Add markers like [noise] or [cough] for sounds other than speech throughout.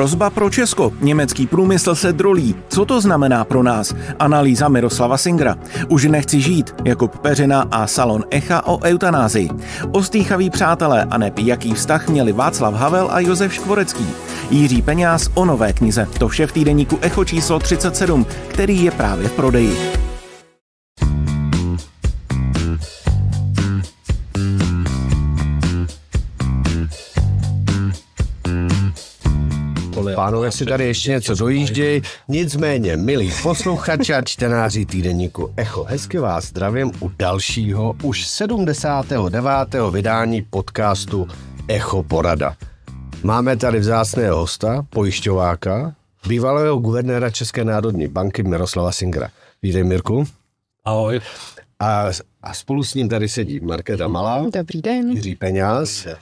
Prozba pro Česko. Německý průmysl se drolí. Co to znamená pro nás? Analýza Miroslava Singra. Už nechci žít. Jakub Peřina a Salon Echa o eutanázii. Ostýchaví přátelé a ne jaký vztah měli Václav Havel a Josef Škvorecký. Jiří Peňáz o nové knize. To vše v týdeníku Echo číslo 37, který je právě v prodeji. pánové si tady ještě něco dojíždějí. Nicméně, milí posluchači a čtenáři týdeníku Echo, hezky vás zdravím u dalšího, už 79. vydání podcastu Echo Porada. Máme tady vzácného hosta, pojišťováka, bývalého guvernéra České národní banky Miroslava Singra. Vítej, Mirku. Ahoj. A, a spolu s ním tady sedí Markéta Malá. Dobrý den. Jiří Peňáz. Dobrý den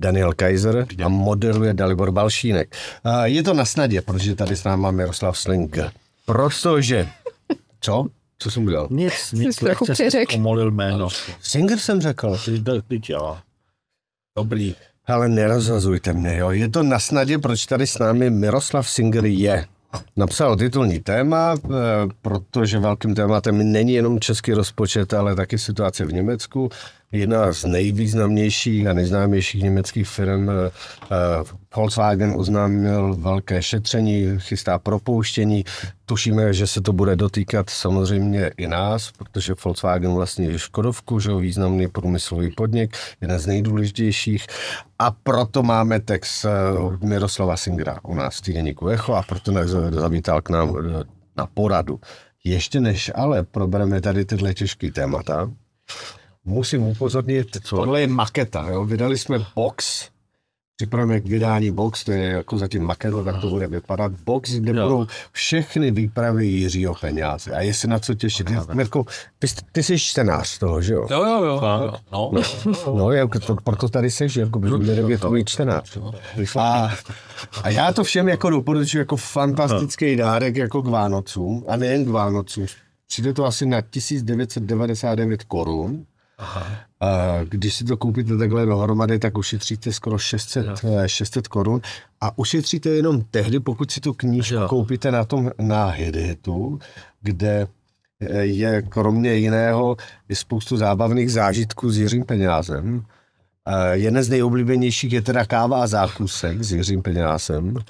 Daniel Kaiser a moderuje Dalibor Balšínek. Je to na snadě, protože tady s náma Miroslav Slink. Protože... Co? Co jsem udělal? Nic, nic. Jsi jako Omolil jméno. Singer jsem řekl. Dobrý. Ale nerozhazujte mě, jo. Je to na snadě, proč tady s námi Miroslav Singer je. Napsal titulní téma, eh, protože velkým tématem není jenom český rozpočet, ale taky situace v Německu jedna z nejvýznamnějších a nejznámějších německých firm. Eh, eh, Volkswagen oznámil velké šetření, chystá propouštění. Tušíme, že se to bude dotýkat samozřejmě i nás, protože Volkswagen vlastně je Škodovku, že významný průmyslový podnik, jeden z nejdůležitějších. A proto máme text eh, od Miroslava Singra u nás v týdeníku Echo a proto nás zavítal k nám na poradu. Ještě než ale probereme tady tyhle těžké témata, musím upozornit, Co? tohle je maketa. Jo? Vydali jsme box, připravujeme k vydání box, to je jako zatím maketa, tak to bude vypadat. Box, kde jo. budou všechny výpravy Jiřího Peňáze. A je se na co těšit. Okay. Mirko, ty, ty jsi čtenář toho, že jo? Jo, jo, jo. No, no. no, no jako to, proto tady jsi, že jako je tvůj čtenář. A, a já to všem jako doporučuji jako fantastický dárek jako k Vánocům, a nejen k Vánocům. Přijde to asi na 1999 korun Aha. Když si to koupíte takhle dohromady, tak ušetříte skoro 600, 600 eh, korun a ušetříte jenom tehdy, pokud si tu knížku jo. koupíte na tom na kde eh, je kromě jiného je spoustu zábavných zážitků s Jiřím Peňázem. Eh, jeden z nejoblíbenějších je teda káva a zákusek s Jiřím Peňásem, no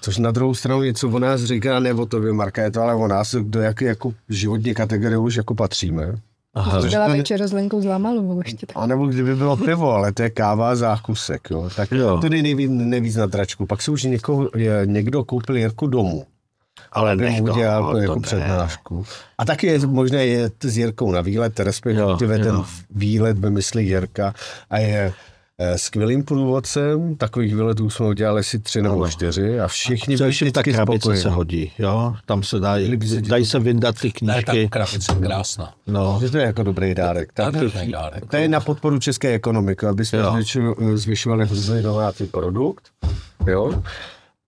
což na druhou stranu něco o nás říká, ne o tobě, Marka, je to ale o nás, do jaké jako životní kategorie už jako patříme. Aha. Byla večer s Lenkou z Lamalovou ještě. Tak. A nebo kdyby bylo pivo, ale to je káva a zákusek, jo. Tak jo. to nejvíc, nejvíc na dračku. Pak si už někoho, někdo koupil Jirku domů. Ale ne. to, udělal no, to jako ne. přednášku. A taky je možné jet s Jirkou na výlet, respektive jo, ten jo. výlet vymyslí Jirka a je Eh, skvělým průvodcem. Takových výletů jsme udělali si tři nebo čtyři a všichni byli vždycky ta krabice se hodí, jo? Tam se dá, se dají se vyndat ty knížky. Ne, ta krabice je krásná. No. no. To je jako dobrý dárek. Tak, to, je dárek. to je na podporu české ekonomiky, aby jsme eh, zvyšovali hrozně produkt. Jo?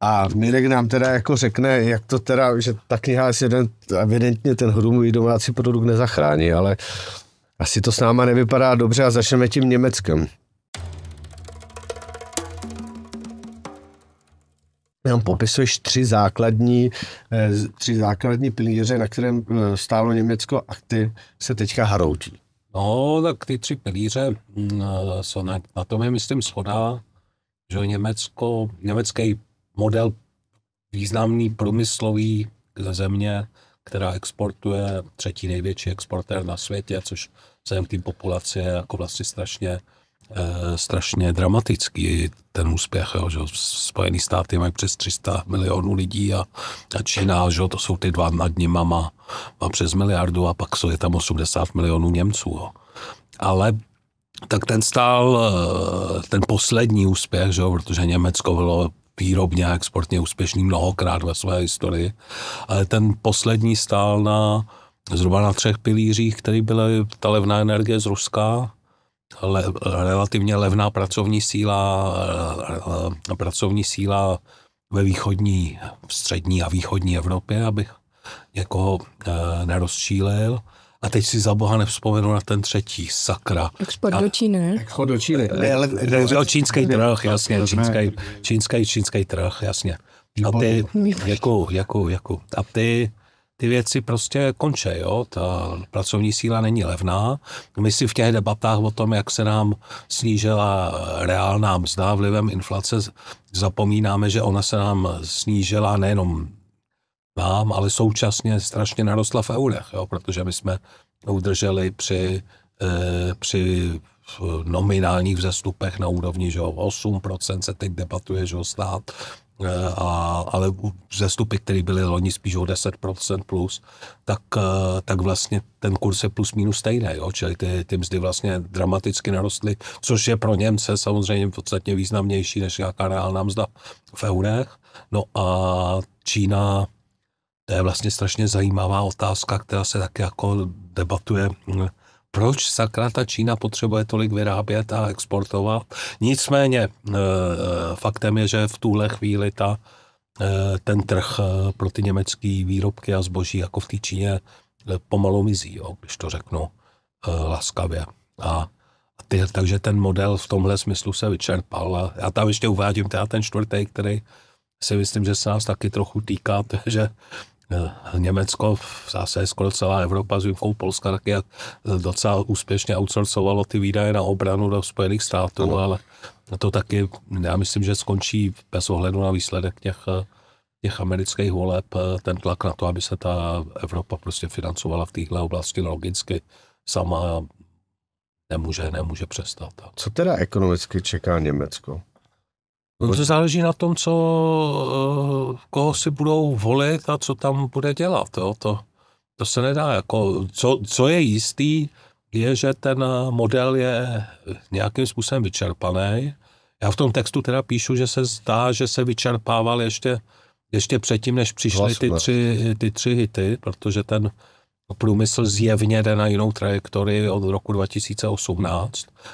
A Mirek nám teda jako řekne, jak to teda, že ta kniha asi jeden, evidentně ten hrumový domácí produkt nezachrání, ale asi to s náma nevypadá dobře a začneme tím Německem. Jenom popisuješ tři základní, eh, tři základní pilíře, na kterém eh, stálo Německo a ty se teďka haroutí. No, tak ty tři pilíře mm, eh, jsou na, na tom je, myslím, shoda, že Německo, německý model významný průmyslový ze země, která exportuje třetí největší exportér na světě, což vzhledem k té populaci jako vlastně strašně Eh, strašně dramatický ten úspěch, jo, že Spojený státy mají přes 300 milionů lidí a, a Čína, že to jsou ty dva nad nimi, má, má přes miliardu a pak jsou, je tam 80 milionů Němců. Jo. Ale tak ten stál eh, ten poslední úspěch, že protože Německo bylo výrobně a exportně úspěšný mnohokrát ve své historii, ale ten poslední stál na zhruba na třech pilířích, který byly ta levná energie z Ruska, le, relativně levná pracovní síla, eh, pracovní síla ve východní, střední a východní Evropě, abych někoho e, nerozčílil. A teď si za boha nevzpomenu na ten třetí, sakra. Export a, do Číny. Export do Číny. Ne, čínský trh, jasně, čínský, čínský, čínský trh, jasně. A ty, jakou, jakou, jakou? A ty, ty věci prostě končí. Jo? Ta pracovní síla není levná. My si v těch debatách o tom, jak se nám snížila reálná mzda vlivem inflace, zapomínáme, že ona se nám snížila nejenom nám, ale současně strašně narostla v eurech, jo? protože my jsme udrželi při, e, při nominálních vzestupech na úrovni že 8% se teď debatuje, že stát Eh, a, ale zestupy, které byly loni spíš o 10% plus, tak, eh, tak vlastně ten kurz je plus minus stejný, jo? čili ty, ty mzdy vlastně dramaticky narostly, což je pro Němce samozřejmě podstatně významnější než nějaká reálná mzda v eurech. No a Čína, to je vlastně strašně zajímavá otázka, která se taky jako debatuje hm, proč sakra ta Čína potřebuje tolik vyrábět a exportovat. Nicméně e, e, faktem je, že v tuhle chvíli ta, e, ten trh pro ty německé výrobky a zboží jako v té Číně pomalu mizí, jo, když to řeknu laskavě. A ty, takže ten model v tomhle smyslu se vyčerpal. A já tam ještě uvádím teda ten čtvrtý, který si myslím, že se nás taky trochu týká, to [laughs] je, že Eh, Německo, v zase skoro celá Evropa s výjimkou Polska taky eh, docela úspěšně outsourcovalo ty výdaje na obranu do Spojených států, ano. ale to taky, já myslím, že skončí bez ohledu na výsledek těch, eh, těch amerických voleb ten tlak na to, aby se ta Evropa prostě financovala v téhle oblasti logicky sama nemůže, nemůže přestat. Co teda ekonomicky čeká Německo? No to záleží na tom, co, eh, koho si budou volit a co tam bude dělat. Jo. To, to se nedá. Jako, co, co je jistý, je, že ten model je nějakým způsobem vyčerpaný. Já v tom textu teda píšu, že se zdá, že se vyčerpával ještě, ještě předtím, než přišly ty tři, ty tři hity, protože ten průmysl zjevně jde na jinou trajektorii od roku 2018,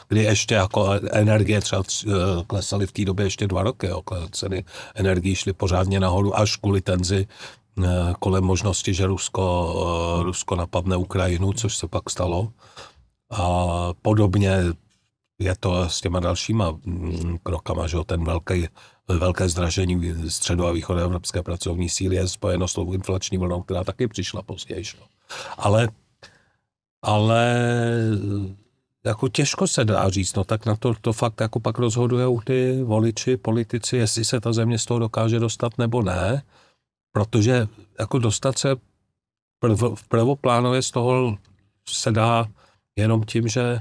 kdy ještě jako energie třeba eh, klesaly v té době ještě dva roky, jo, ceny energií šly pořádně nahoru až kvůli tenzi eh, kolem možnosti, že Rusko, eh, Rusko napadne Ukrajinu, což se pak stalo. A podobně je to s těma dalšíma mm, krokama, že ten velký, velké zdražení středu a východu evropské pracovní síly je spojeno s tou inflační vlnou, která taky přišla později. No. Ale, ale jako těžko se dá říct, no tak na to, to fakt jako pak rozhodují ty voliči, politici, jestli se ta země z toho dokáže dostat nebo ne, protože jako dostat se prv, v prvoplánově z toho se dá jenom tím, že,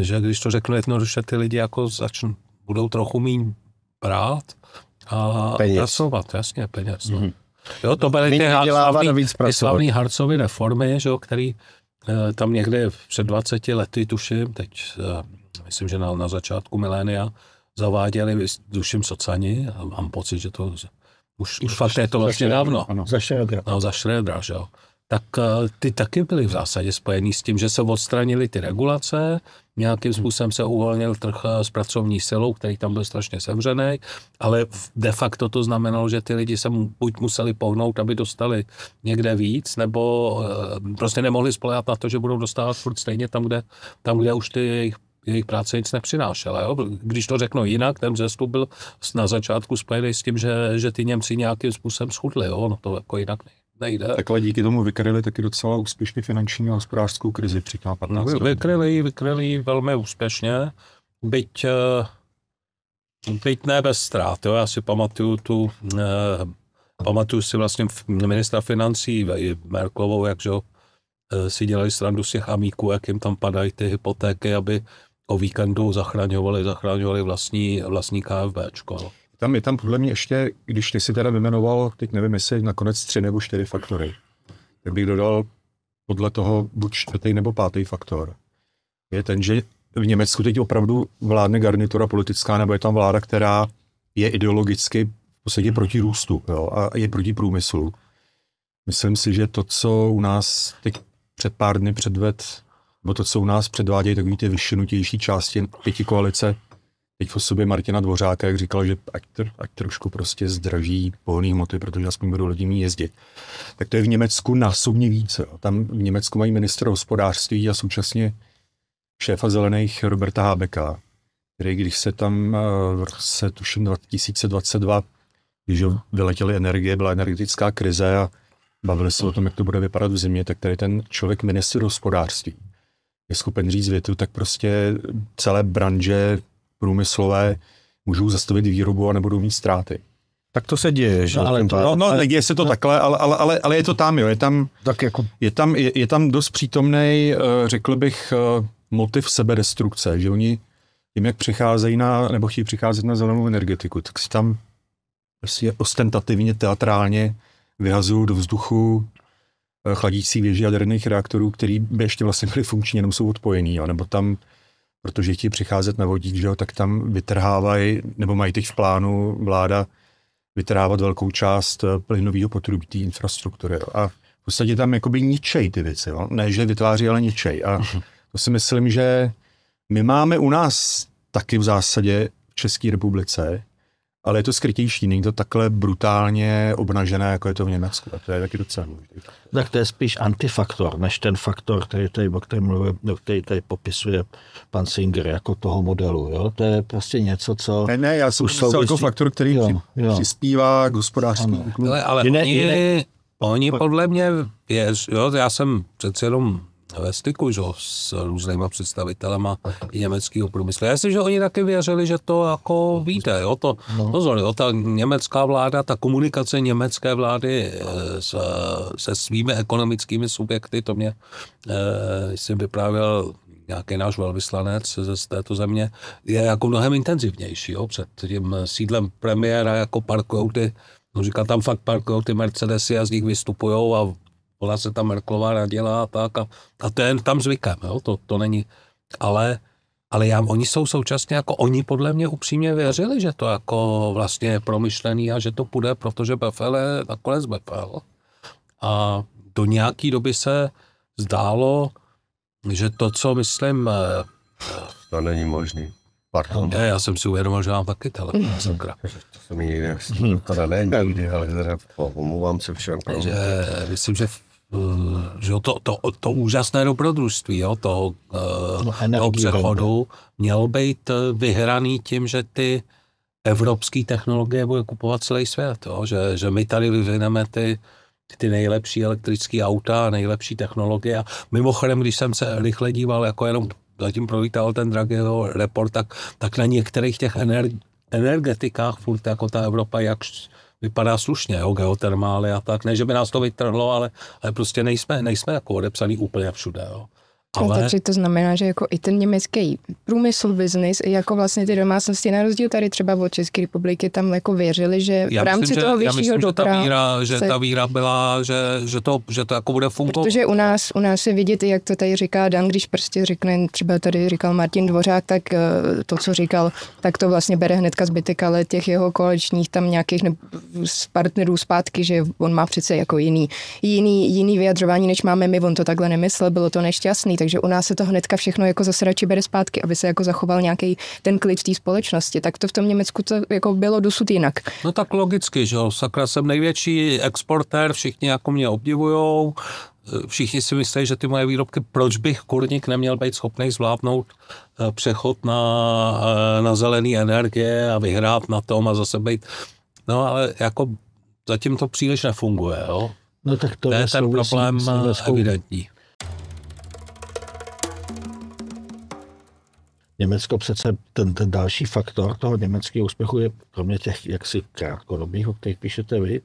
že když to řeknu jednoduše, ty lidi jako začnou, budou trochu míň brát a peněz. pracovat, jasně, peněz. No. Mm-hmm. Jo, to byly ty, slavný, víc ty slavný Harcovy reformy, že který eh, tam někde před 20 lety, tuším, teď eh, myslím, že na, na začátku milénia, zaváděli, duším socani, a mám pocit, že to už, už fakt je to vlastně dávno. Ano, za Schrödera. No, za Schrödera, že jo tak eh, ty taky byly v zásadě spojený s tím, že se odstranily ty regulace, nějakým mhm. způsobem se uvolnil trh eh, s pracovní silou, který tam byl strašně sevřený, ale de facto to znamenalo, že ty lidi se buď museli pohnout, aby dostali někde víc, nebo eh, prostě nemohli spolehat na to, že budou dostávat furt stejně tam, kde, tam, kde už ty jejich jejich práce nic nepřinášela. Jo? Když to řeknu jinak, ten zestup byl na začátku spojený s tím, že, že ty Němci nějakým způsobem schudli. Jo? No to jako jinak nejde nejde. Takhle díky tomu vykryli taky docela úspěšně finanční a hospodářskou krizi před 15 no, Vykryli, vykryli velmi úspěšně, byť, eh, byť ne bez ztrát. Jo. Já si pamatuju tu, eh, pamatuju si vlastně ministra financí Merklovou, jakže eh, si dělali srandu z těch amíků, jak jim tam padají ty hypotéky, aby o víkendu zachraňovali, zachraňovali vlastní, vlastní KFBčko. No. Tam je tam podle mě ještě, když ty si teda vymenoval, teď nevím, jestli nakonec tři nebo čtyři faktory, tak bych dodal podle toho buď čtvrtý nebo pátý faktor. Je ten, že v Německu teď opravdu vládne garnitura politická, nebo je tam vláda, která je ideologicky v podstatě proti růstu jo, a je proti průmyslu. Myslím si, že to, co u nás teď před pár dny předved, nebo to, co u nás předvádějí takový ty vyšinutější části pěti koalice, teď v osobě Martina Dvořáka, jak říkal, že ať, tr, ať trošku prostě zdraží pohonný hmoty, protože aspoň budou lidi mít jezdit. Tak to je v Německu násobně více. Tam v Německu mají ministra hospodářství a současně šéfa zelených Roberta Habeka, který když se tam eh, v roce tuším 2022, když vyletěly energie, byla energetická krize a bavili se o tom, jak to bude vypadat v zimě, tak tady ten člověk minister hospodářství je schopen říct větu, tak prostě celé branže průmyslové můžou zastavit výrobu a nebudou mít ztráty. Tak to se děje, že? No, ale, to, no, no ale, děje se to ale, takhle, ale, ale, ale, ale je to tam, jo. Je tam, tak jako... je tam, je, je tam dost přítomný, eh, řekl bych, eh, motiv sebedestrukce, že oni tím, jak přicházejí na, nebo chtějí přicházet na zelenou energetiku, tak si tam prostě ostentativně, teatrálně vyhazují do vzduchu eh, chladící věži jaderných reaktorů, který by ještě vlastně byly funkční, jenom jsou odpojený, jo, nebo tam protože chtějí přicházet na vodík, že jo, tak tam vytrhávají, nebo mají teď v plánu vláda vytrhávat velkou část eh, plynového potrubí té infrastruktury. A v podstatě tam jakoby ničej ty věci. Jo. Ne, že vytváří, ale ničej. A mhm. to si myslím, že my máme u nás taky v zásadě v České republice ale je to skrytější, není to takhle brutálně obnažené, jako je to v Německu. A to je taky docela důležité. Tak to je spíš antifaktor, než ten faktor, který tady, o kterém mluvím, no, který tady popisuje pan Singer jako toho modelu. Jo? To je prostě něco, co... Ne, ne, já jsem už jako souvisí... jako faktor, který jo, jo. přispívá k hospodářskému Ale, ale jiné, oni, jiné... oni podle mě, je, jo, já jsem přece jenom ve styku že, s různýma představitelema německého průmyslu. Já si, že oni taky věřili, že to jako víte, jo, to, no. pozor, jo, ta německá vláda, ta komunikace německé vlády eh, s, se svými ekonomickými subjekty, to mě eh, jsem vyprávěl nějaký náš velvyslanec z této země, je jako mnohem intenzivnější. Jo? Před tím sídlem premiéra jako parkujou ty, no říká, tam fakt parkujou ty Mercedesy a z nich vystupují a ona se ta Merklová radila a tak a, a to je tam zvykem, jo, to, to není, ale, ale já, oni jsou současně jako, oni podle mě upřímně věřili, že to jako vlastně je promyšlený a že to půjde, protože Befel je nakonec Befel a do nějaký doby se zdálo, že to, co myslím... Eh, eh, to není možný. Pardon. Ne, já jsem si uvědomil, že mám taky telefon. Mhm. Sakra. To jsem nikdy To není mhm. nikdy, ale teda omluvám se všem. Že, myslím, že Eh, že to, to, to úžasné dobrodružství jo, toho, no, toho přechodu měl být eh, vyhraný tím, že ty evropské technologie bude kupovat celý svět. Jo, že, že my tady vyvineme ty, ty nejlepší elektrické auta, nejlepší technologie. A mimochodem, když jsem se rychle díval, jako jenom zatím provítal ten Draghiho report, tak, tak na některých těch energi- energetikách furt jako ta Evropa jak vypadá slušně, jo, geotermály a tak. Ne, že by nás to vytrhlo, ale, ale prostě nejsme, nejsme jako odepsaný úplně všude. Jo. Ale... takže to znamená, že jako i ten německý průmysl, biznis, i jako vlastně ty domácnosti, na rozdíl tady třeba od České republiky, tam jako věřili, že já v rámci myslím, toho vyššího já myslím, dobra... Že ta víra, že se... ta víra byla, že, že, to, že to jako bude fungovat. Protože u nás, u nás je vidět, jak to tady říká Dan, když prostě řekne, třeba tady říkal Martin Dvořák, tak eh, to, co říkal, tak to vlastně bere hnedka zbytek, ale těch jeho kolečních tam nějakých ne- z partnerů zpátky, že on má přece jako jiný, jiný, jiný vyjadřování, než máme my, on to takhle nemyslel, bylo to nešťastný, takže u nás se to hnedka všechno jako zase radši bere zpátky, aby se jako zachoval nějaký ten klid v té společnosti. Tak to v tom Německu to jako bylo dosud jinak. No tak logicky, že jo, sakra jsem největší exportér, všichni jako mě obdivujou, všichni si myslí, že ty moje výrobky, proč bych kurník neměl být schopný zvládnout eh, přechod na, eh, na zelené energie a vyhrát na tom a zase být, no ale jako zatím to příliš nefunguje, jo. No tak to, to je ten problém eh, evidentní. Německo přece, ten, ten další faktor toho německého úspěchu je, kromě těch jaksi krátkodobých, o kterých píšete vy,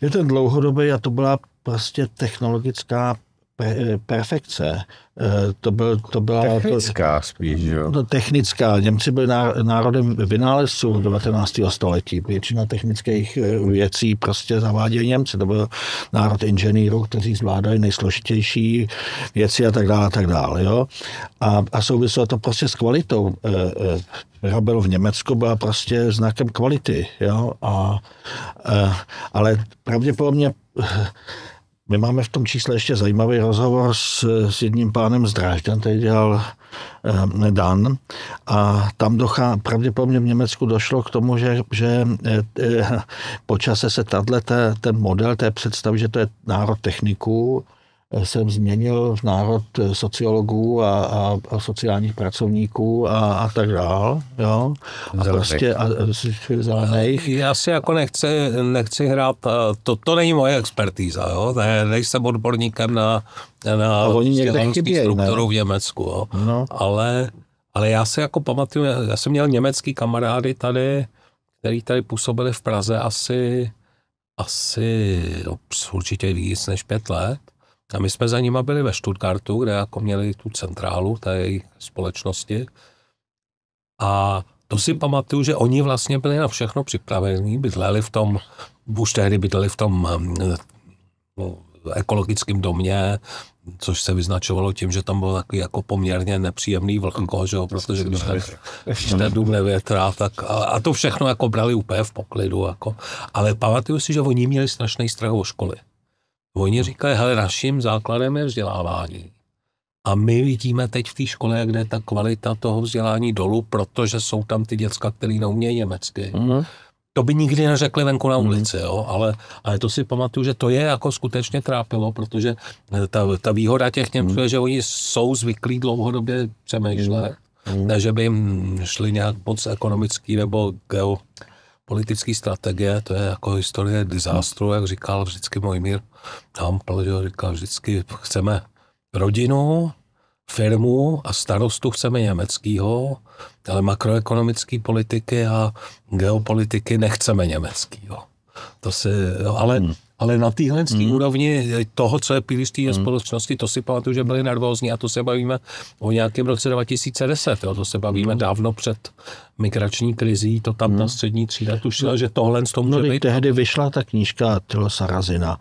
je ten dlouhodobý a to byla prostě technologická per, perfekce. Eh, to, byl, to byla... Technická to, spíš, jo? No, technická. Němci byli národem vynálezců 19. století. Většina technických eh, věcí prostě zaváděli Němci. To byl národ inženýrů, kteří zvládali nejsložitější věci a tak dále a tak dále, jo? A, a souviselo to prostě s kvalitou. Eh, Rabel v Německu byla prostě znakem kvality, jo? A, ale pravděpodobně my máme v tom čísle ještě zajímavý rozhovor s, s jedním pánem z ten který dělal eh, Dan a tam dochá, pravděpodobně v Německu došlo k tomu, že, že eh, eh počase se tato, ten model té představy, že to je národ techniků, jsem změnil národ eh, sociologů a, a, a sociálních pracovníků a, a tak dál. Jo? A prostě a, a, Já si jako nechci, nechci hrát, eh, to, to není moje expertíza, jo? Ne, nejsem odborníkem na, na vzdělanostní strukturu v Německu, jo? No. ale ale já si jako pamatuju, já jsem měl německý kamarády tady, který tady působili v Praze asi, asi no, určitě víc než pět let. A my jsme za nima byli ve Stuttgartu, kde jako měli tu centrálu té její společnosti. A to si pamatuju, že oni vlastně byli na všechno připravení, bydleli v tom, už tehdy bydleli v tom hm, no, ekologickém domě, což se vyznačovalo tím, že tam byl takový jako poměrně nepříjemný vlhko, že jo, protože když ten, když ten dům nevětrá, tak a, a, to všechno jako brali úplně v poklidu, jako. Ale pamatuju si, že oni měli strašný strach o školy. Oni říkají, hele, naším základem je vzdělávání. A my vidíme teď v té škole, kde je ta kvalita toho vzdělání dolů, protože jsou tam ty děcka, které neumějí německy. Mm-hmm. To by nikdy neřekli venku na mhm. ulici, mm jo? Ale, ale to si pamatuju, že to je jako skutečně trápilo, protože eh, ta, ta výhoda těch mhm. Němců mm je, že oni jsou zvyklí dlouhodobě přemýšlet, mm ne že by jim šli nějak moc ekonomický nebo geo, politické strategie, to je jako historie disástru, jak říkal vždycky Mojmír Hampel, že říkal vždycky, chceme rodinu, firmu a starostu chceme německýho, ale makroekonomické politiky a geopolitiky nechceme německýho. To si, jo, ale, hmm. ale na téhle hmm. úrovni toho, co je pilíř té hmm. společnosti, to si pamatuju, že byli nervózní a to se bavíme o nějakém roce 2010, jo, to se bavíme hmm. dávno před migrační krizí, to tam hmm. ta střední třída tušila, no, že tohle z toho no, může no, být. tehdy vyšla ta knížka Tilo Sarazina,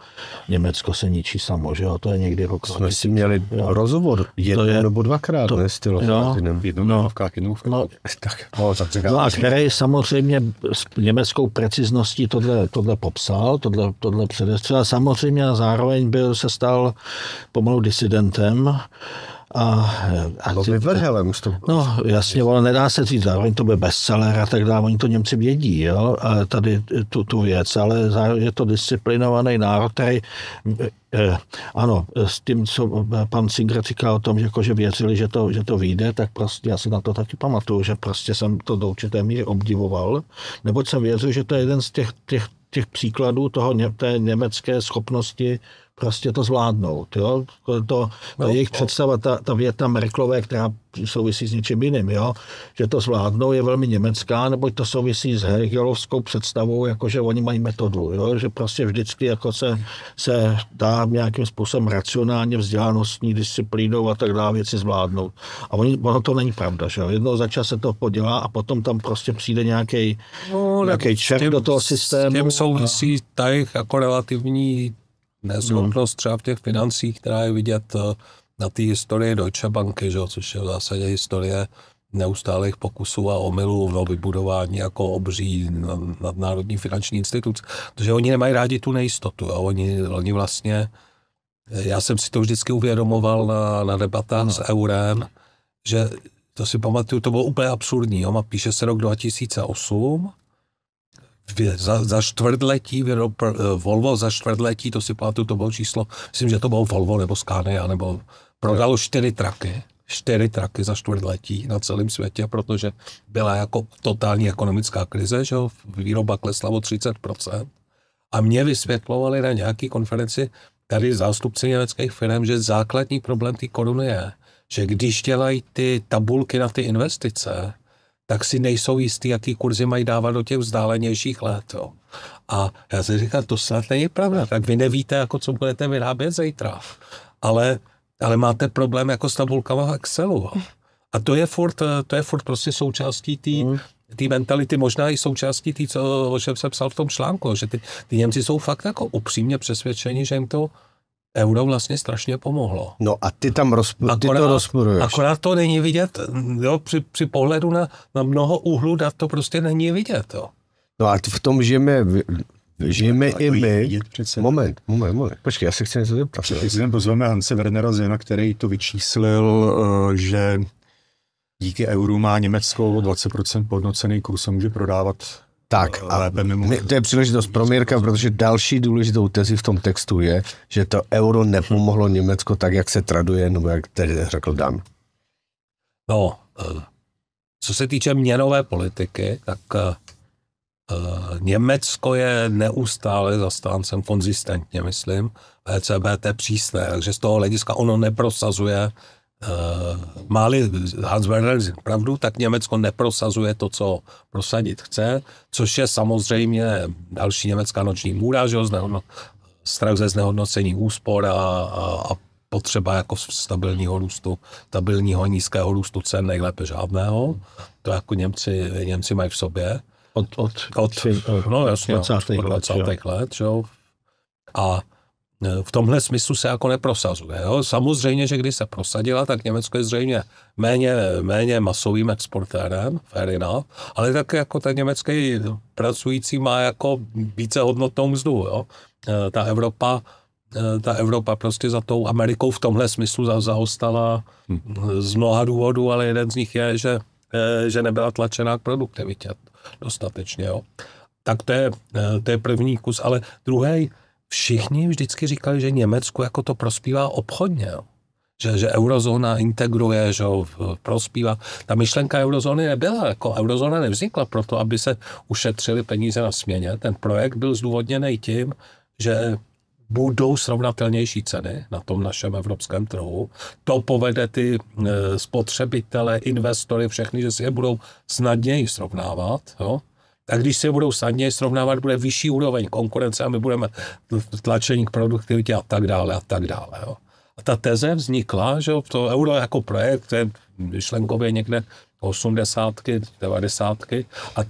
Německo se ničí samo, že jo, to je někdy rok. Jsme si měli jo. rozhovor jednou je, nebo dvakrát, to, ne, s Tilo Sarazinem, jednou no, v no, no, [laughs] tak, no, tak no a který samozřejmě s německou precizností tohle, tohle popsal, tohle, tohle předestřel a samozřejmě a zároveň byl, se stal pomalu disidentem, a, a no, vyvrhelem to... No, jasně, ale nedá se říct, zároveň to bude bestseller a tak dále, oni to Němci vědí, jo, a tady tu, tu věc, ale zároveň je to disciplinovaný národ, který Eh, ano, s tím, co pan Singer říkal o tom, že, jako, že věřili, že to, že to vyjde, tak prostě já si na to taky pamatuju, že prostě jsem to do určité míry obdivoval, neboť jsem věřil, že to je jeden z těch, těch, těch příkladů toho, té německé schopnosti prostě to zvládnout. Jo? To, to, no, jejich no. představa, ta, ta věta Merklové, která souvisí s něčím jiným, jo? že to zvládnou, je velmi německá, nebo to souvisí s hegelovskou představou, jako že oni mají metodu, jo? že prostě vždycky jako se, se dá nějakým způsobem racionálně vzdělanostní disciplínou a tak dále věci zvládnout. A oni, ono to není pravda, že jo? jednou za čas se to podělá a potom tam prostě přijde nějaký no, nějaký čert do toho systému. S tím souvisí a... ta jako relativní nezvratnost třeba v těch financích, která je vidět eh, na té historii Deutsche Banky, že, což je v zásadě historie neustálých pokusů a omylů v no, vybudování jako obří nadnárodní finanční instituce. Protože oni nemají rádi tu nejistotu. a Oni, oni vlastně, eh, já jsem si to vždycky uvědomoval na, na debatách no. s Eurem, že to si pamatuju, to bylo úplně absurdní. Jo? A píše se rok 2008 za, za čtvrtletí, eh, Volvo za čtvrtletí, to si pamatuju, to bylo číslo, myslím, že to bylo Volvo nebo Scania, nebo prodalo čtyři traky čtyři traky za čtvrtletí na celém světě, protože byla jako totální ekonomická krize, že jo, výroba klesla o 30%. A mě vysvětlovali na nějaké konferenci tady zástupci německých firm, že základní problém té koruny je, že když dělají ty tabulky na ty investice, tak si nejsou jistý, jaký kurzy mají dávat do těch vzdálenějších let. Jo. A já jsem říkám, to snad není pravda, tak vy nevíte, jako co budete vyrábět zítra. Ale, ale máte problém jako s tabulkama v Excelu. Jo. A to je furt, to je furt prostě součástí té hmm. tý mentality, možná i součástí té, co, o čem jsem psal v tom článku, že ty, ty Němci jsou fakt jako upřímně přesvědčeni, že jim to euro vlastně strašně pomohlo. No a ty tam rozpo- ty akorát, to rozporuješ. Akorát to není vidět, jo, při, při pohledu na, na mnoho úhlů dat to prostě není vidět. Jo. No a v tom žijeme, žijeme a i my. Přece. Moment, moment, moment. Počkej, já se chci něco zeptat. Přece pozveme Hanse Wernera Zena, který to vyčíslil, eh, že díky euru má Německo o 20% podnocený kurz a může prodávat tak, a lépe mimo. To je příležitost pro Mirka, protože další důležitou tezi v tom textu je, že to euro nepomohlo Německo tak, jak se traduje, nebo jak tedy řekl Dan. No, eh, co se týče měnové politiky, tak eh, eh, Německo je neustále zastáncem, konzistentně myslím, ECB té přísné, takže z toho hlediska ono neprosazuje Máli Hans Werner pravdu, tak Německo neprosazuje to, co prosadit chce, což je samozřejmě další německá noční můra, že znehodno, strach ze znehodnocení úspor a, a, a potřeba jako stabilního růstu, stabilního nízkého růstu cen, nejlépe žádného. To jako Němci, Němci mají v sobě. Od, od, od, od no, jasně, 20. Od 20. let. let že? A Eh, v tomhle smyslu se jako neprosazuje. Jo? Samozřejmě, že když se prosadila, tak Německo je zřejmě méně, méně masovým exportérem, fair enough, ale tak jako ten německý pracující má jako více hodnotnou mzdu. Jo? Eh, ta Evropa eh, ta Evropa prostě za tou Amerikou v tomhle smyslu zaostala hm. z mnoha důvodů, ale jeden z nich je, že, že nebyla tlačená k produktivitě dostatečně. Jo. Tak to je, to je první kus, ale druhý všichni vždycky říkali, že Německu jako to prospívá obchodně. Jo. Že, že eurozóna integruje, že prospívá. Ta myšlenka eurozóny nebyla, jako eurozóna nevznikla proto, aby se ušetřili peníze na směně. Ten projekt byl zdůvodněný tím, že budou srovnatelnější ceny na tom našem evropském trhu. To povede ty e, spotřebitele, investory, všechny, že si je budou snadněji srovnávat. Jo? tak když se budou sadně srovnávat, bude vyšší úroveň konkurence a my budeme tlačení k produktivitě a tak dále a tak dále. Jo. A ta teze vznikla, že to euro jako projekt, to je myšlenkově někde 80. 90. A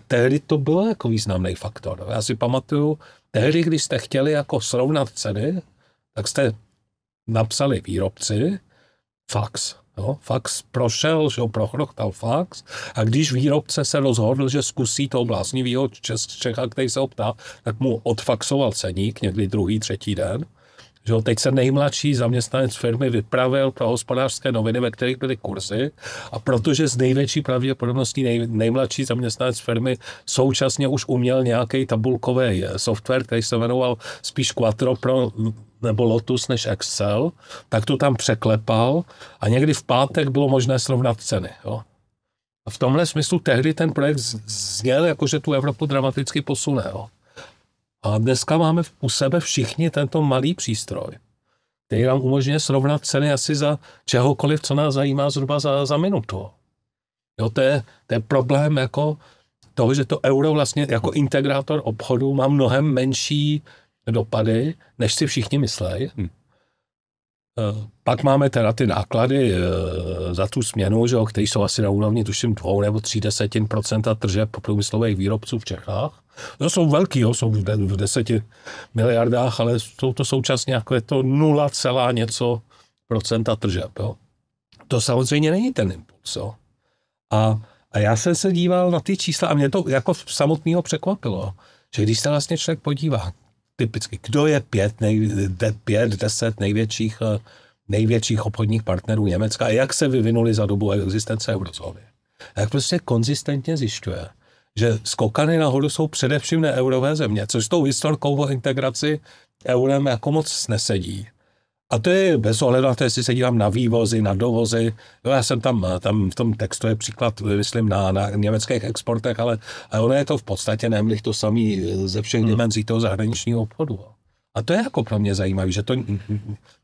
tehdy to bylo jako významný faktor. Já si pamatuju, tehdy, když jste chtěli jako srovnat ceny, tak jste napsali výrobci fax Jo, fax prošel, že jo, prochrochtal fax a když výrobce se rozhodl, že zkusí toho bláznivého Čecha, který se optá, tak mu odfaxoval ceník někdy druhý, třetí den. Že teď se nejmladší zaměstnanec firmy vypravil pro hospodářské noviny, ve kterých byly kurzy a protože z největší pravděpodobností nej, nejmladší zaměstnanec firmy současně už uměl nějaký tabulkový eh, software, který se jmenoval spíš Quattro pro nebo Lotus než Excel, tak tu tam překlepal a někdy v pátek bylo možné srovnat ceny. Jo. A v tomhle smyslu tehdy ten projekt zněl, jako že tu Evropu dramaticky posune. Jo. A dneska máme u sebe všichni tento malý přístroj, který nám umožňuje srovnat ceny asi za čehokoliv, co nás zajímá zhruba za, za minutu. Jo, to, je, to je problém jako toho, že to euro vlastně jako integrátor obchodu má mnohem menší dopady, než si všichni myslejí. Hmm. Eh, pak máme teda ty náklady eh, za tu směnu, že jo, které jsou asi na úrovni tuším dvou nebo tří desetin procenta tržeb průmyslových výrobců v Čechách. To jsou velký, jo, jsou v deseti miliardách, ale jsou to současně jako je to nula celá něco procenta tržeb. Jo. To samozřejmě není ten impuls. Jo. A, a já jsem se díval na ty čísla a mě to jako samotného překvapilo, že když se vlastně člověk podívá, typicky, kdo je pět, nej, pět deset největších, eh, největších obchodních partnerů Německa a jak se vyvinuli za dobu existence eurozóny. Jak prostě konzistentně zjišťuje, že skokany nahoru jsou především neeurové země, což s tou historkou o integraci eurem jako moc nesedí. A to je bez ohledu na to, jestli se dívám na vývozy, na dovozy. No, já jsem tam, tam v tom textu je příklad, myslím, na, na německých exportech, ale, ale ono je to v podstatě nemlich to samé eh, ze všech hmm. dimenzí toho zahraničního obchodu. A to je jako pro mě zajímavé, že to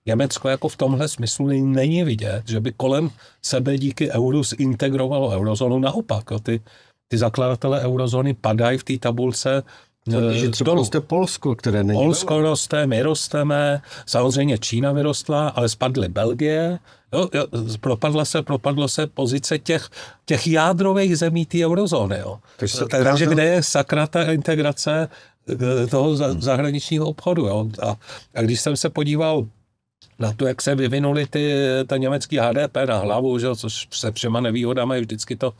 Německo jako v tomhle smyslu není vidět, že by kolem sebe díky euru zintegrovalo eurozónu. Naopak, jo, ty, ty zakladatele eurozóny padají v té tabulce co, no, že eh, třeba dolů. roste Polsko, které není Polsko velké. roste, my rosteme, samozřejmě Čína vyrostla, ale spadly Belgie, jo, jo, propadla se, propadlo se pozice těch, těch jádrových zemí té eurozóny. Jo. Takže, eh, Takže kde je sakra ta integrace eh, toho za, zahraničního obchodu. Jo. A, a když jsem se podíval na to, jak se vyvinuli ty, ta německý HDP na hlavu, že, což se všema je vždycky to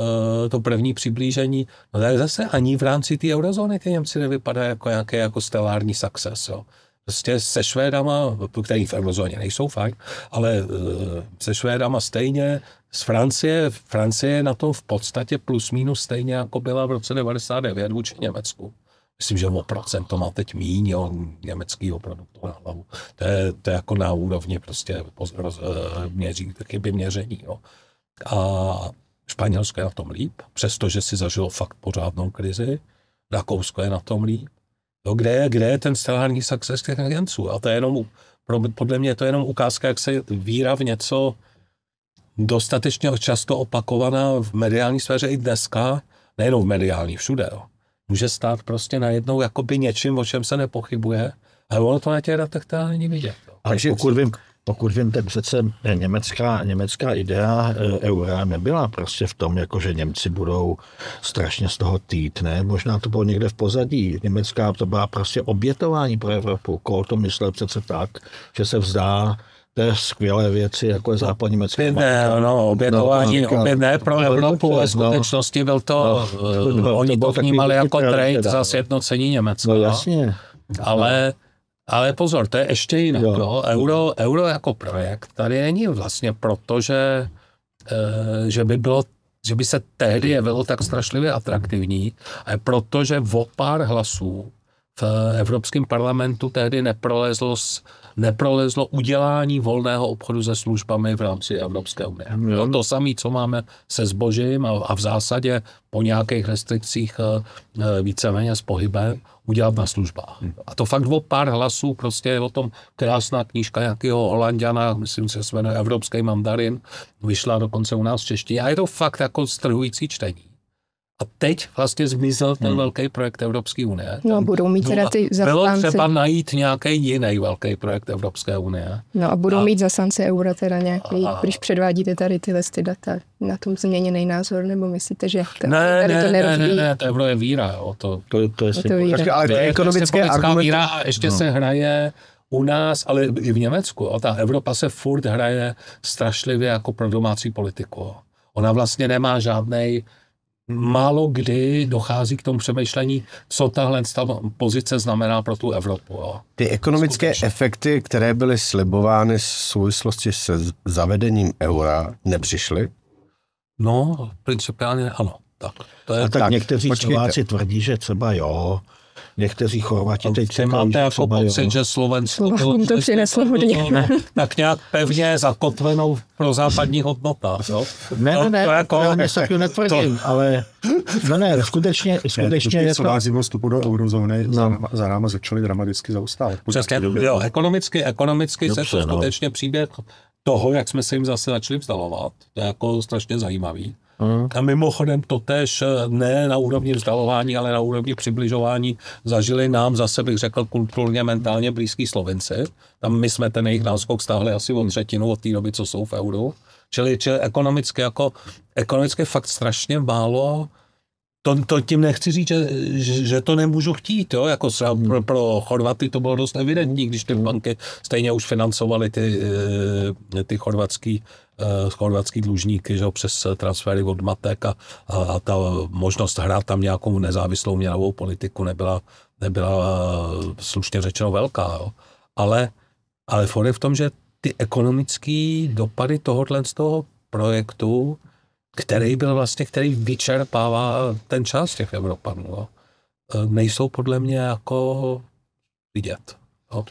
Eh, to první přiblížení, no tak zase ani v rámci té eurozóny ty Němci nevypadají jako nějaké jako stelární success. Jo. Prostě se Švédama, který v eurozóně nejsou fajn, ale eh, se Švédama stejně, z Francie, Francie je na tom v podstatě plus minus stejně, jako byla v roce 99 vůči Německu. Myslím, že o procent to má teď míň, jo, německýho produktu na hlavu. To je, to je jako na úrovni prostě roz, eh, měří, chyby měření. Jo. A Španělsko je na tom líp, přestože si zažilo fakt pořádnou krizi. Rakousko je na tom líp. No, kde, je, kde je ten stelární success těch agenců? A to je jenom, podle mě je to jenom ukázka, jak se víra v něco dostatečně často opakovaná v mediální sféře i dneska, nejenom v mediální, všude, jo. může stát prostě najednou jakoby něčím, o čem se nepochybuje, ale ono to na těch datech teda není vidět. Jo. Ale Takže pokud vím, pokud vím, tak přece německá, německá idea eh, eura nebyla prostě v tom, jako že Němci budou strašně z toho týt, ne? Možná to bylo někde v pozadí. Německá to byla prostě obětování pro Evropu. Kohl to myslel přece tak, že se vzdá té skvělé věci, jako je západní Mexiko. Opět ne, no, no, obětování, no, opět ne pro Evropu, ve no. skutečnosti byl to, no, no, oni to, to vnímali jako trade za no. sjednocení Německa. No jasně. Ale ale pozor, to je ještě jinak. Jo. Jo. Euro, euro jako projekt tady není vlastně proto, že, e, že by bylo že by se tehdy jevilo tak strašlivě atraktivní, ale protože o pár hlasů v Evropském parlamentu tehdy neprolezlo, neprolezlo udělání volného obchodu se službami v rámci Evropské unie. Jo. No, to samé, co máme se zbožím a, a v zásadě po nějakých restrikcích eh, eh, víceméně s pohybem udělat na službách. Hm. A to fakt o pár hlasů, prostě je o tom krásná knížka nějakého holanděna, myslím, že se jmenuje Evropský mandarin, vyšla dokonce u nás v češtině a je to fakt jako strhující čtení. A teď vlastně zmizel ten hmm. velký projekt Evropské unie. No, budou mít teda no ty zastánci. Bylo třeba najít nějaký jiný velký projekt Evropské unie. No a budou a, mít zasance eura teda nějaký, a, když předvádíte tady tyhle ty data, na tom změněný názor, nebo myslíte, že to, ne, tady ne, to nerozvíjí? Ne, ne, ne, to euro je víra, jo. To, to, to je, to je víra. Tak, ale to je ekonomické argument... víra a ještě no. se hraje u nás, ale i v Německu. Jo. ta Evropa se furt hraje strašlivě jako pro domácí politiku. Ona vlastně nemá žádnej Hmm. málo kdy dochází k tomu přemýšlení, co tahle pozice znamená pro tu Evropu. Jo. Ty ekonomické Skutečně. efekty, které byly slibovány v souvislosti se zavedením eura, nepřišly? No, principiálně ano. Tak, to je... A tak, tak někteří Slováci tvrdí, že třeba jo, Někteří Chorvati teď Ty máte jako pocit, že Slovensko bylo to přineslo hodně. Tak nějak pevně zakotvenou pro západní hodnota. Ne, ne, ne, to jako... ne, ne, to netvrdím, to... ale no ne, skutečně, skutečně ne, to, je to... Co vstupu do eurozóny, no. za náma za náma začaly dramaticky zaustávat. Přesně, jo, ekonomicky, ekonomicky Dobře, se to no. skutečně no. příběh toho, jak jsme se jim zase začali vzdalovat. To je jako strašně zajímavý. A mimochodem to tež eh, ne na úrovni vzdalování, ale na úrovni přibližování zažili nám zase, bych řekl, kulturně, mentálně blízký Slovenci. Tam my jsme ten jejich náskok stáhli asi o třetinu od té doby, co jsou v euru. Čili, čili ekonomicky, jako, ekonomicky fakt strašně málo to, to tím nechci říct, že, že to nemůžu chtít. Jo? Jako třeba pro, pro Chorvaty to bylo dost evidentní, když ty banky stejně už financovaly ty, eh, ty chorvatský chorvatský eh, dlužníky že, přes eh, transfery od matek a, a, a ta možnost hrát tam nějakou nezávislou měnovou politiku nebyla, nebyla eh, slušně řečeno velká. Jo. Ale, ale for je v tom, že ty ekonomické dopady tohohle z toho projektu, který byl vlastně, který vyčerpává ten čas těch Evropanů, jo, nejsou podle mě jako vidět. Jo.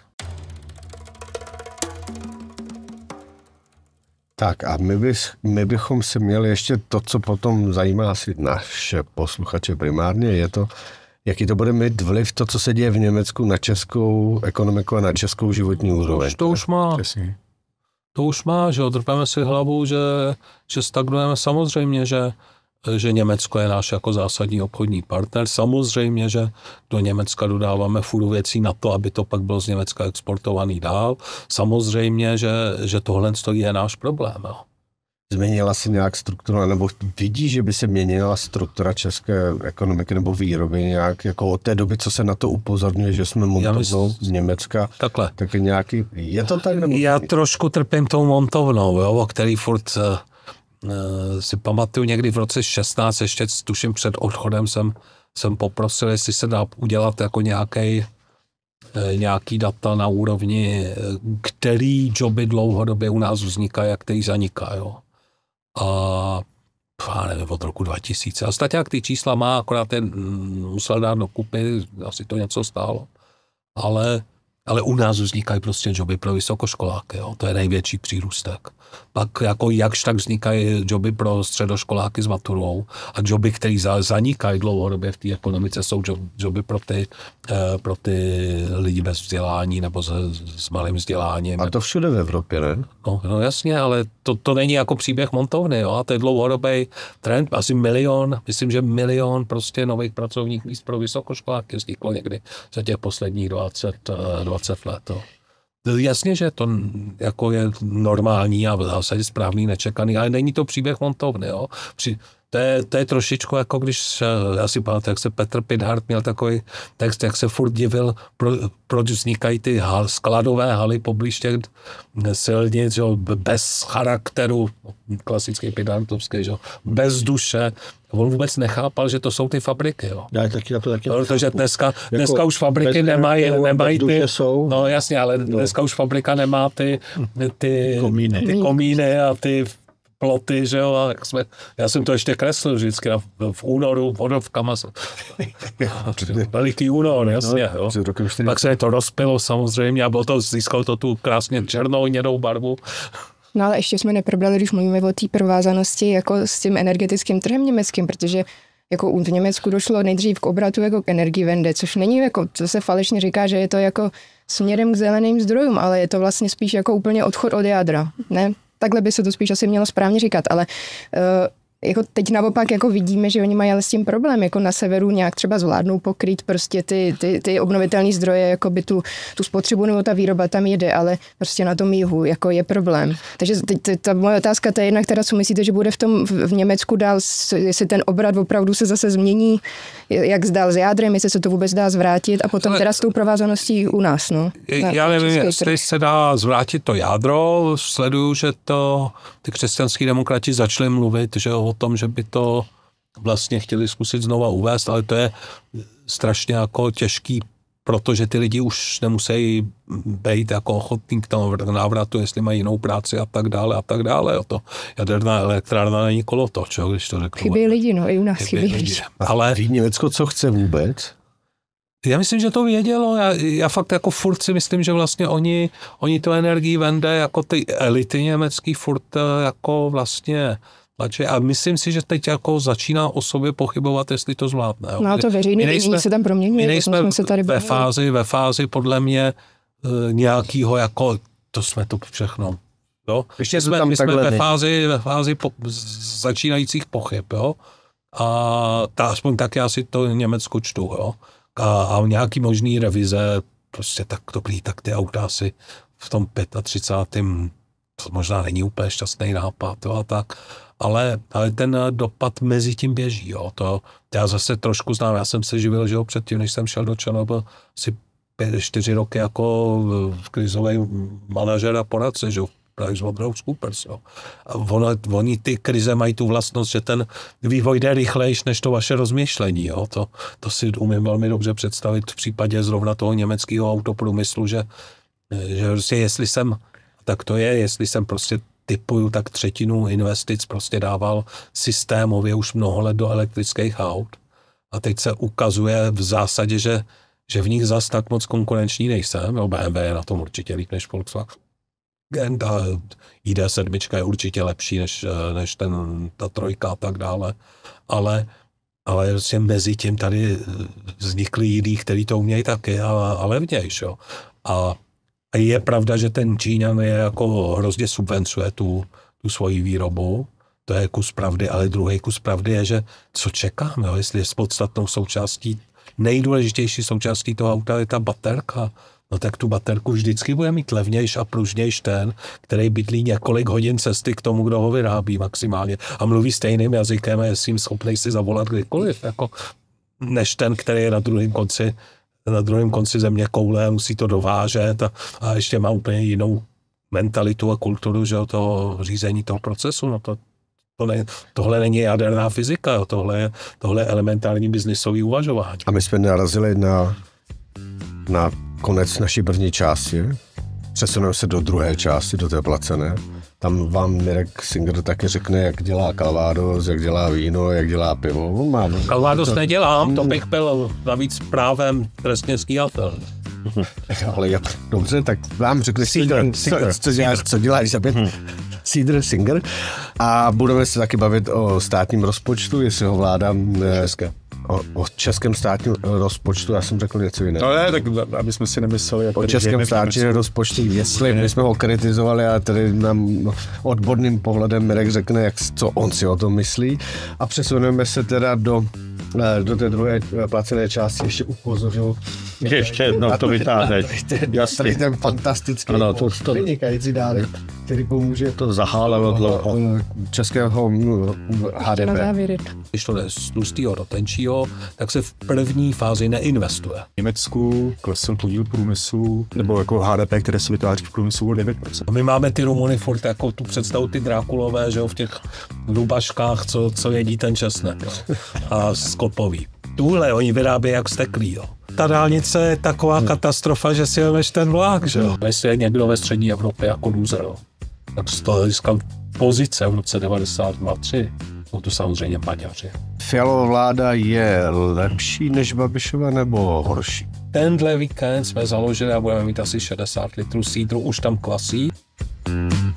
Tak a my, bys, my bychom si měli ještě to, co potom zajímá asi naše posluchače primárně, je to, jaký to bude mít vliv to, co se děje v Německu na českou ekonomiku a na českou životní úroveň. To, už má. Přesně. To už má, že odrpeme si hlavu, že, že stagnujeme samozřejmě, že že Německo je náš jako zásadní obchodní partner. Samozřejmě, že do Německa dodáváme furu věcí na to, aby to pak bylo z Německa exportovaný dál. Samozřejmě, že, že tohle je náš problém. Jo. Změnila se nějak struktura, nebo vidí, že by se měnila struktura české ekonomiky nebo výroby nějak, jako od té doby, co se na to upozorňuje, že jsme montovnou z Německa. Takhle. Tak nějaký, je to tak? Nebo... Já trošku trpím tou montovnou, jo, o který furt eh, Eh, si pamatuju někdy v roce 16, ještě tuším před odchodem jsem, jsem poprosil, jestli se dá udělat jako nějaký eh, nějaký data na úrovni, eh, který joby dlouhodobě u nás vznikají a který zaniká. Jo. A já nevím, od roku 2000. A státě, jak ty čísla má, akorát ten musel dát dokupy, asi to něco stálo. Ale, ale u nás vznikají prostě joby pro vysokoškoláky, jo. to je největší přírůstek pak jako jakž tak vznikají joby pro středoškoláky s maturou a joby, které za, zanikají dlouhodobě v té ekonomice, jsou job, joby pro ty, eh, pro ty lidi bez vzdělání nebo s, s malým vzděláním. A to všude v Evropě, ne? No, no jasně, ale to, to není jako příběh montovny, jo, a to je dlouhodobý trend, asi milion, myslím, že milion prostě nových pracovních míst pro vysokoškoláky vzniklo někdy za těch posledních 20, 20 eh, let. Jo. Jasně, že to jako je normální a v zásadě správný, nečekaný, ale není to příběh montovny. Jo? Při, to je, to je trošičku jako když, já si pamatuju, jak se Petr Pinhardt měl takový text, jak se furt divil, pro, proč vznikají ty hal, skladové haly poblíž těch silnic, jo, bez charakteru, klasický Pinhardtovský, jo, bez duše, on vůbec nechápal, že to jsou ty fabriky. Jo. Já taky na to taky no, Protože dneska, dneska jako už fabriky bez, nemají, nemají ty, jsou. no jasně, ale no. dneska no. už fabrika nemá ty, ty, komíny. ty komíny a ty ploty, že jo, a jak jsme, já jsem to ještě kreslil vždycky na, v únoru, vodovkama, [laughs] veliký únor, jasně, no, jo. Pak se to rozpilo samozřejmě a bylo to, získalo to tu krásně černou, hnědou barvu. No ale ještě jsme neprobrali, když mluvíme o té provázanosti jako s tím energetickým trhem německým, protože jako v Německu došlo nejdřív k obratu jako k vende, což není jako, co se falešně říká, že je to jako směrem k zeleným zdrojům, ale je to vlastně spíš jako úplně odchod od jádra, ne? Takhle by se to spíš asi mělo správně říkat, ale eh, jako teď naopak jako vidíme, že oni mají ale s tím problém, jako na severu nějak třeba zvládnou pokrýt prostě ty, ty, ty obnovitelné zdroje, jako by tu, tu spotřebu nebo ta výroba tam jede, ale prostě na tom jihu jako je problém. Takže teď, teď ta moje otázka, ta je jedna, která co myslíte, že bude v tom v Německu dál, jestli ten obrat opravdu se zase změní, jak zdál s jádrem, jestli se to vůbec dá zvrátit a potom ale, teda s tou provázaností u nás. No, já nevím, jestli se dá zvrátit to jádro, sleduju, že to ty křesťanský demokrati začali mluvit, že o tom, že by to vlastně chtěli zkusit znova uvést, ale to je strašně jako těžký, protože ty lidi už nemusí být jako ochotní k tomu návratu, jestli mají jinou práci a tak dále a tak dále. O to jaderná elektrárna není kolo to, čo, když to řeknu. Chybí lidi, no i u nás chybí, chybí lidi. lidi. Ale... Ví Německo, co chce vůbec? Já myslím, že to vědělo. Já, já fakt jako furt si myslím, že vlastně oni, oni tu energii vende jako ty elity německý furt eh, jako vlastně tlače a myslím si, že teď jako začíná o sobě pochybovat, jestli to zvládne. No a to veřejný nejsme, se tam proměňuje. My nejsme se tady ve fázi, ve fázi podle mě e, nějakého jako, to jsme to všechno. Jo? Ještě jsme, tam my jsme ve fázi, ve fázi po, začínajících pochyb. Jo? A ta, aspoň tak já si to Německo čtu. Jo? A, a nějaký možný revize, prostě tak to dobrý, tak ty auta asi v tom 35 to možná není úplně šťastný nápad jo, a tak, ale, ale ten dopad mezi tím běží. Jo. To já zase trošku znám, já jsem se živil, že jo, předtím, než jsem šel do ČNB, asi pět, čtyři roky jako krizový manažer a poradce, že jo, Scoopers, Jo. A ono, oni ty krize mají tu vlastnost, že ten vývoj jde rychlejš než to vaše rozmýšlení. Jo. To, to si umím velmi dobře představit v případě zrovna toho německého autoprůmyslu, že, že prostě jestli jsem tak to je, jestli jsem prostě typuju, tak třetinu investic prostě dával systémově už mnoho let do elektrických aut. A teď se ukazuje v zásadě, že, že v nich zas tak moc konkurenční nejsem. Jo, BMW je na tom určitě líp než Volkswagen. Ta ID7 je určitě lepší než, eh, než ten, ta trojka a tak dále. Ale ale vlastně mezi tím tady vznikly jiní, kteří to umějí taky a, a levnější. Jo. A a je pravda, že ten Číňan je jako hrozně subvencuje tu, tu svoji výrobu, to je kus pravdy, ale druhý kus pravdy je, že co čekáme, jo? jestli je s podstatnou součástí, nejdůležitější součástí toho auta je ta baterka, no tak tu baterku vždycky bude mít levnější a pružnější ten, který bydlí několik hodin cesty k tomu, kdo ho vyrábí maximálně a mluví stejným jazykem a je s schopný si zavolat kdykoliv, jako, než ten, který je na druhém konci na druhém konci země koule, musí to dovážet a, a ještě má úplně jinou mentalitu a kulturu že o toho řízení toho procesu. No to, to ne, tohle není jaderná fyzika, jo, tohle, je, tohle je elementární biznisový uvažování. A my jsme narazili na, na konec naší první části. Přesuneme se do druhé části, do té placené. Tam vám Mirek Singer taky řekne, jak dělá Calvados, jak dělá víno, jak dělá pivo. Má... Calvados to... nedělám, to bych byl navíc právem trestně stíhatel. [laughs] Ale jak, dobře, tak vám řekli, Singer, co, co děláš, co děláš za pět? Cedar hmm. Singer a budeme se taky bavit o státním rozpočtu, jestli ho vláda... Eh, dneska. O, o českém státním rozpočtu, já jsem řekl něco jiného. No ne, tak aby jsme si nemysleli. O českém státním rozpočtu, jestli my jsme ho kritizovali a tady nám odborným pohledem Mirek řekne, jak, co on si o tom myslí. A přesuneme se teda do, eh, do té druhé placené části, ještě upozorňuji, ještě, ještě jedno to, to vytáhneš. Jasně. ten fantastický, ano, to, to, vynikající dárek, který pomůže. To zahálelo dlouho. Českého HDP. Když to jde z tlustého do tenčího, tak se v první fázi neinvestuje. V Německu klesl podíl průmyslu, nebo jako HDP, které se vytváří v průmyslu, o 9%. A my máme ty Rumuny furt jako tu představu ty Drákulové, že jo, v těch dubaškách, co, co jedí ten česnek a skopový. Tuhle oni vyrábějí jak steklý, jo ta dálnice je taková hmm. katastrofa, že si jemeš ten vlak, že jo. Hmm. Jestli je někdo ve střední Evropě jako loser, tak z toho získal pozice v roce 1993, jsou to samozřejmě Maďaři. Fialová vláda je lepší než Babišova nebo horší? Tenhle víkend jsme založili a budeme mít asi 60 litrů sídru, už tam Hmm.